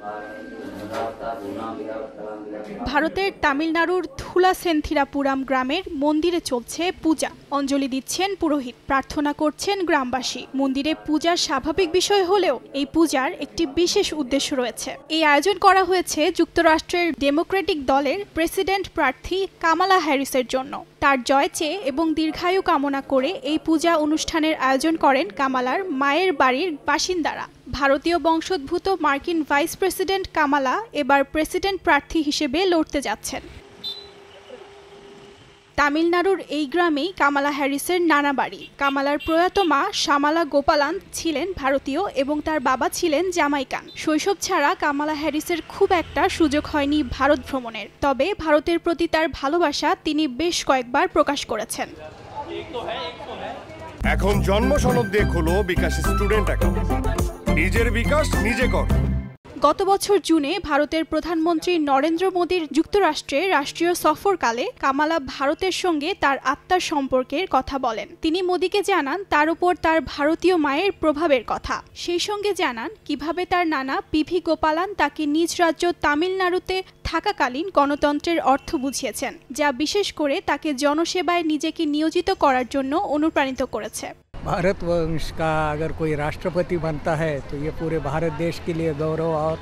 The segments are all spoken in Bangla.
Love ভারতের তামিলনাড়ুর থুলাসেন্থিরাপুরাম গ্রামের মন্দিরে চলছে পূজা অঞ্জলি দিচ্ছেন পুরোহিত প্রার্থনা করছেন গ্রামবাসী মন্দিরে পূজার স্বাভাবিক বিষয় হলেও এই পূজার একটি বিশেষ উদ্দেশ্য রয়েছে এই আয়োজন করা হয়েছে যুক্তরাষ্ট্রের ডেমোক্রেটিক দলের প্রেসিডেন্ট প্রার্থী কামালা হ্যারিসের জন্য তার জয় চেয়ে এবং দীর্ঘায়ু কামনা করে এই পূজা অনুষ্ঠানের আয়োজন করেন কামালার মায়ের বাড়ির বাসিন্দারা ভারতীয় বংশোদ্ভূত মার্কিন ভাইস প্রেসিডেন্ট কামালা এবার প্রেসিডেন্ট প্রার্থী হিসেবে লড়তে যাচ্ছেন তামিলনাড়ুর এই গ্রামেই কামালা হ্যারিসের নানা বাড়ি কামালার প্রয়াত মা শ্যামালা গোপালান ছিলেন ভারতীয় এবং তার বাবা ছিলেন জামাইকান শৈশব ছাড়া কামালা হ্যারিসের খুব একটা সুযোগ হয়নি ভারত ভ্রমণের তবে ভারতের প্রতি তার ভালোবাসা তিনি বেশ কয়েকবার প্রকাশ করেছেন এখন জন্ম সনদ দিয়ে খুলো বিকাশ স্টুডেন্ট অ্যাকাউন্ট নিজের বিকাশ নিজে কর গত বছর জুনে ভারতের প্রধানমন্ত্রী নরেন্দ্র মোদীর যুক্তরাষ্ট্রে রাষ্ট্রীয় সফরকালে কামালা ভারতের সঙ্গে তার আত্মার সম্পর্কের কথা বলেন তিনি মোদীকে জানান তার উপর তার ভারতীয় মায়ের প্রভাবের কথা সেই সঙ্গে জানান কিভাবে তার নানা পিভি গোপালান তাকে নিজ রাজ্য তামিলনাড়ুতে থাকাকালীন গণতন্ত্রের অর্থ বুঝিয়েছেন যা বিশেষ করে তাকে জনসেবায় নিজেকে নিয়োজিত করার জন্য অনুপ্রাণিত করেছে भारतवंश का अगर कोई राष्ट्रपति बनता है तो ये पूरे भारत देश के लिए गौरव और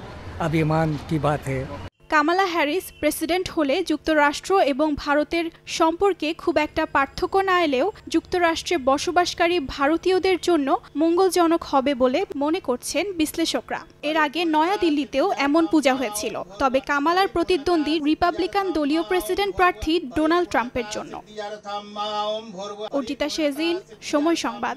अभिमान की बात है কামালা হ্যারিস প্রেসিডেন্ট হলে যুক্তরাষ্ট্র এবং ভারতের সম্পর্কে খুব একটা পার্থক্য না এলেও যুক্তরাষ্ট্রে বসবাসকারী ভারতীয়দের জন্য মঙ্গলজনক হবে বলে মনে করছেন বিশ্লেষকরা এর আগে নয়াদিল্লিতেও এমন পূজা হয়েছিল তবে কামালার প্রতিদ্বন্দ্বী রিপাবলিকান দলীয় প্রেসিডেন্ট প্রার্থী ডোনাল্ড ট্রাম্পের জন্য অর্জিতা শেজিন সময় সংবাদ